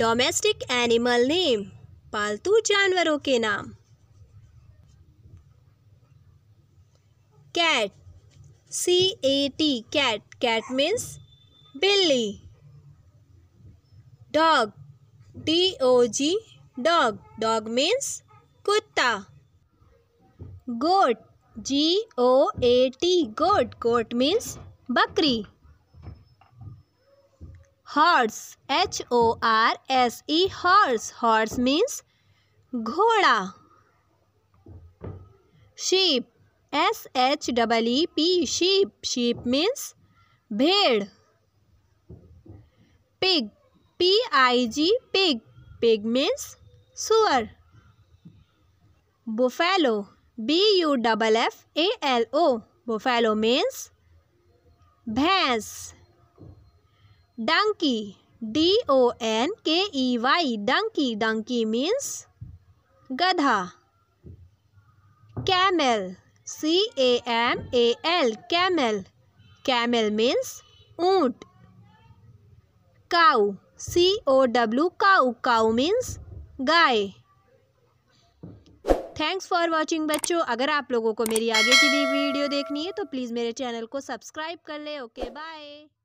domestic animal name पालतू जानवरों के नाम cat C A T cat cat means बिल्ली dog D O G dog dog means कुत्ता goat G O A T goat goat means बकरी horse H O R S E horse horse means घोड़ा sheep S H double E P sheep sheep means भेड़ pig P I G pig pig means सुअर buffalo B U double F A L O buffalo means भैंस donkey D O N K E Y donkey donkey means गधा camel C A M A L camel camel means ऊंट cow C O W cow cow means गाय thanks for watching बच्चों अगर आप लोगों को मेरी आगे की भी वीडियो देखनी है तो प्लीज़ मेरे चैनल को सब्सक्राइब कर ले ओके बाय